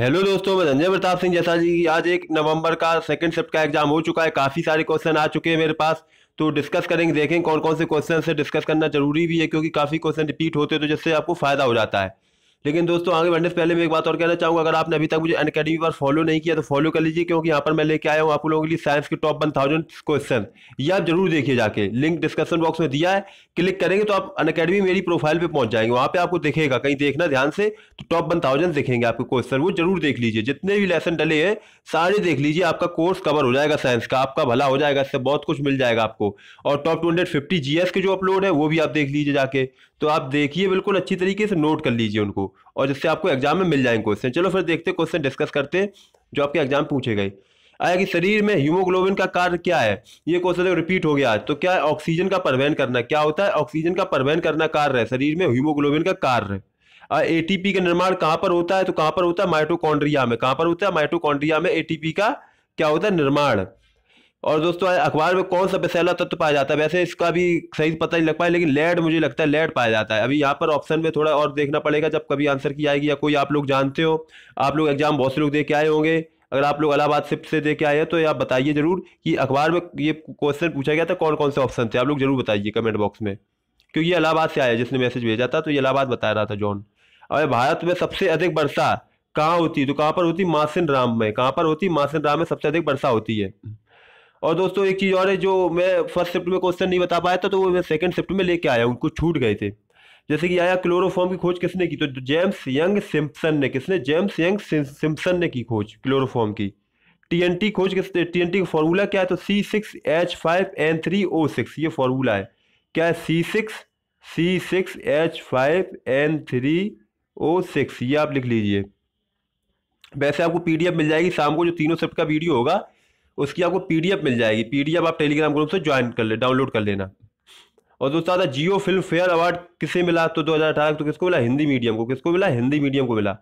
hello दोस्तों मैं धंजय प्रताप सिंह जैसा जी आज एक नवंबर का सेकंड शिफ्ट का एग्जाम हो चुका है काफ़ी सारे क्वेश्चन आ चुके हैं मेरे पास तो डिस्कस करेंगे देखें कौन कौन से क्वेश्चन से डिस्कस करना जरूरी भी है क्योंकि काफ़ी क्वेश्चन रिपीट होते हैं तो जिससे आपको फायदा हो जाता है लेकिन दोस्तों आगे बढ़ने से पहले मैं एक बात और कहना चाहूँगा अगर आपने अभी तक मुझे अकेडमी पर फॉलो नहीं किया तो फॉलो कर लीजिए क्योंकि यहाँ पर मैं लेके आया हूँ आप लोगों के लिए साइंस के टॉप वन थाउजेंड क्वेश्चन ये आप जरूर देखिए जाके लिंक डिस्क्रिप्शन बॉक्स में दिया है क्लिक करेंगे तो आप अन अकेडमी मेरी प्रोफाइल पर पहुंच जाएंगे वहाँ पर आपको दिखेगा कहीं देखना ध्यान से तो टॉप वन थाउजेंड दिखेंगे आपके क्वेश्चन वो जरूर देख लीजिए जितने भी लेसन डले हैं सारे देख लीजिए आपका कोर्स कवर हो जाएगा साइंस का आपका भला हो जाएगा इससे बहुत कुछ मिल जाएगा आपको और टॉप टू हंड्रेड फिफ्टी के जो अपलोड है वो भी आप देख लीजिए जाके तो आप देखिए बिल्कुल अच्छी तरीके से नोट कर लीजिए उनको और जिससे आपको एग्जाम में मिल जाएंगे क्वेश्चन चलो फिर देखते क्वेश्चन डिस्कस करते जो आपके एग्जाम पूछे गए आया कि शरीर में हीमोग्लोबिन का कार्य क्या है ये क्वेश्चन रिपीट हो गया आज तो क्या ऑक्सीजन का प्रवहन करना क्या होता है ऑक्सीजन का प्रवहन करना कार्य है शरीर में हीमोग्लोबिन का कार्य एटीपी का निर्माण कहाँ पर होता है तो कहाँ पर होता है माइटोकॉन्ड्रिया में कहाँ पर होता है माइटोकॉन्ड्रिया में एटीपी का क्या होता है निर्माण और दोस्तों अखबार में कौन सा पसैला तत्व पाया जाता है वैसे इसका भी सही पता नहीं लग पाया लेकिन लेड मुझे लगता है लेड पाया जाता है अभी यहाँ पर ऑप्शन में थोड़ा और देखना पड़ेगा जब कभी आंसर की आएगी या कोई आप लोग जानते हो आप लोग एग्जाम बहुत से लोग दे के आए होंगे अगर आप लोग इलाहाबाद शिफ्ट से दे के आए हैं तो आप बताइए जरूर कि अखबार में ये क्वेश्चन पूछा गया था कौन कौन से ऑप्शन थे आप लोग जरूर बताइए कमेंट बॉक्स में क्योंकि ये इलाहाबाद से आया जिसने मैसेज भेजा था तो ये इलाहाबाद बता रहा था जॉन अब भारत में सबसे अधिक वर्षा कहाँ होती है तो कहाँ पर होती मासिन राम में कहाँ पर होती मासिन राम में सबसे अधिक वर्षा होती है और दोस्तों एक चीज़ और है जो मैं फर्स्ट शिफ्ट में क्वेश्चन नहीं बता पाया था तो वो मैं सेकंड शिफ्ट में लेके आया उनको छूट गए थे जैसे कि आया क्लोरोफॉर्म की खोज किसने की तो जेम्स यंग सिम्पसन ने किसने जेम्स यंग सिम्पसन ने की खोज क्लोरोफॉर्म की टीएनटी खोज किसने टीएनटी का फॉर्मूला क्या है तो C six H five N three O six ये फॉर्मूला है क्या है C six C six H five N three O six ये आप लिख लीजिए वैसे आपको पीडीएफ मिल जाएगी शाम को जो तीनों शिफ्ट का वीडियो होगा उसकी आपको पीडीएफ मिल जाएगी पी आप टेलीग्राम ग्रुप से ज्वाइन कर ले डाउनलोड कर लेना और दोस्तों आता जियो फिल्म फेयर अवार्ड किसे मिला तो दो तो किसको मिला हिंदी मीडियम को किसको मिला हिंदी मीडियम को मिला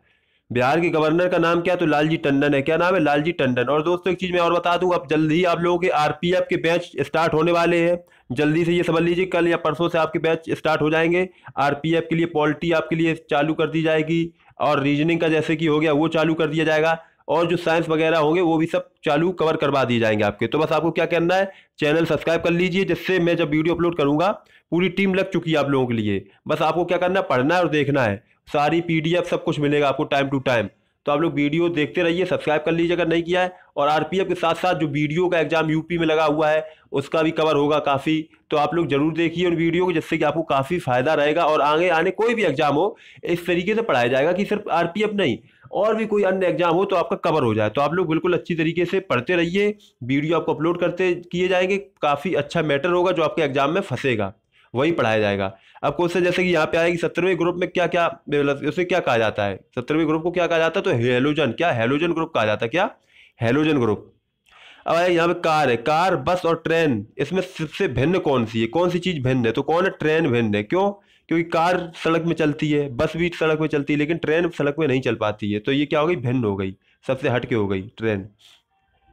बिहार के गवर्नर का नाम क्या तो लालजी टंडन है क्या नाम है लालजी टंडन और दोस्तों एक चीज़ मैं और बता दूं अब जल्दी ही आप लोगों के आरपीएफ के बैच स्टार्ट होने वाले हैं जल्दी से ये समझ लीजिए कल या परसों से आपके बैच स्टार्ट हो जाएंगे आरपीएफ के लिए पॉलिटी आपके लिए चालू कर दी जाएगी और रीजनिंग का जैसे कि हो गया वो चालू कर दिया जाएगा और जो साइंस वगैरह होंगे वो भी सब चालू कवर करवा दिए जाएंगे आपके तो बस आपको क्या करना है चैनल सब्सक्राइब कर लीजिए जिससे मैं जब वीडियो अपलोड करूँगा पूरी टीम लग चुकी है आप लोगों के लिए बस आपको क्या करना है पढ़ना है और देखना है सारी पीडीएफ सब कुछ मिलेगा आपको टाइम टू टाइम तो आप लोग वीडियो देखते रहिए सब्सक्राइब कर लीजिए अगर नहीं किया है और आरपीएफ के साथ साथ जो वीडियो का एग्जाम यूपी में लगा हुआ है उसका भी कवर होगा काफ़ी तो आप लोग जरूर देखिए उन वीडियो को जिससे कि आपको काफ़ी फायदा रहेगा और आगे आने कोई भी एग्जाम हो इस तरीके से पढ़ाया जाएगा कि सिर्फ आरपीएफ नहीं और भी कोई अन्य एग्जाम हो तो आपका कवर हो जाए तो आप लोग बिल्कुल अच्छी तरीके से पढ़ते रहिए वीडियो आपको अपलोड करते किए जाएंगे काफ़ी अच्छा मैटर होगा जो आपके एग्जाम में फंसेगा वही पढ़ाया जाएगा अब क्वेश्चन जैसे कि यहाँ पे आएगी सत्रहवें ग्रुप में क्या क्या मतलब उसे क्या कहा जाता है सत्रहवें ग्रुप को क्या कहा जाता है तो हेलोजन क्या हेलोजन ग्रुप कहा जाता है क्या हेलोजन ग्रुप अब आया यहाँ पे कार है कार बस और ट्रेन इसमें सबसे भिन्न कौन सी है कौन सी चीज़ भिन्न है तो कौन है ट्रेन भिन्न है क्यों क्योंकि कार सड़क में चलती है बस भी सड़क में चलती है लेकिन ट्रेन सड़क में नहीं चल पाती है तो ये क्या हो गई भिन्न हो गई सबसे हटके हो गई ट्रेन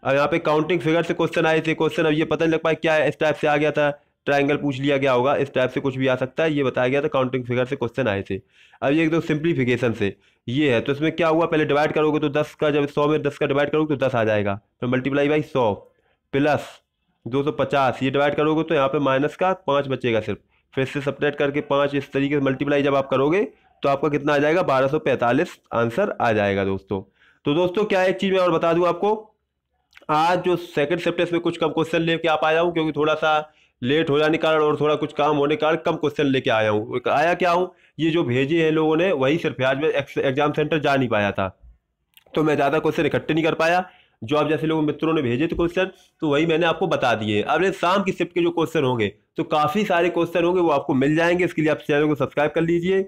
अब यहाँ पे काउंटिंग फिगर से क्वेश्चन आए थे क्वेश्चन अब ये पता नहीं लग पाया क्या इस टाइप से आ गया था ट्राइंगल पूछ लिया गया होगा इस टाइप से कुछ भी आ सकता है ये बताया गया था काउंटिंग फिगर से क्वेश्चन आए थे अब ये एकदम सिंप्लीफिकेशन से ये है तो इसमें क्या हुआ पहले डिवाइड करोगे तो दस का जब सौ में दस का डिवाइड करोगे तो दस आ जाएगा फिर तो मल्टीप्लाई बाई सौ प्लस दो सौ पचास ये डिवाइड करोगे तो यहाँ पे माइनस का पाँच बचेगा सिर्फ फिर इससे सपरेट करके पाँच इस तरीके से मल्टीप्लाई जब आप करोगे तो आपका कितना आ जाएगा बारह सौ पैंतालीस आंसर आ जाएगा दोस्तों तो दोस्तों क्या एक चीज़ मैं और बता दूँ आपको आज जो सेकंड सेप्टर में कुछ कम क्वेश्चन लेके आप आया हूँ क्योंकि थोड़ा सा लेट हो जाने के कारण और थोड़ा कुछ काम होने के कारण कम क्वेश्चन लेके आया हूँ आया क्या हूँ ये जो भेजे हैं लोगों ने वही सिर्फ आज मैं एग्जाम सेंटर जा नहीं पाया था तो मैं ज़्यादा क्वेश्चन इकट्ठे नहीं कर पाया जो आप जैसे लोगों मित्रों ने भेजे थे क्वेश्चन तो वही मैंने आपको बता दिए अब शाम की शिफ्ट के जो क्वेश्चन होंगे तो काफ़ी सारे क्वेश्चन होंगे वो आपको मिल जाएंगे इसके लिए आप चैनल को सब्सक्राइब कर लीजिए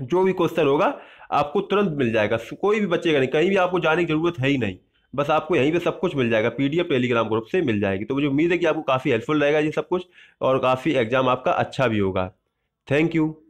जो भी क्वेश्चन होगा आपको तुरंत मिल जाएगा कोई भी बच्चे का नहीं कहीं भी आपको जाने की जरूरत है ही नहीं बस आपको यहीं पे सब कुछ मिल जाएगा पीडीएफ टेलीग्राम ग्रुप से मिल जाएगी तो मुझे उम्मीद है कि आपको काफ़ी हेल्पफुल रहेगा ये सब कुछ और काफ़ी एग्जाम आपका अच्छा भी होगा थैंक यू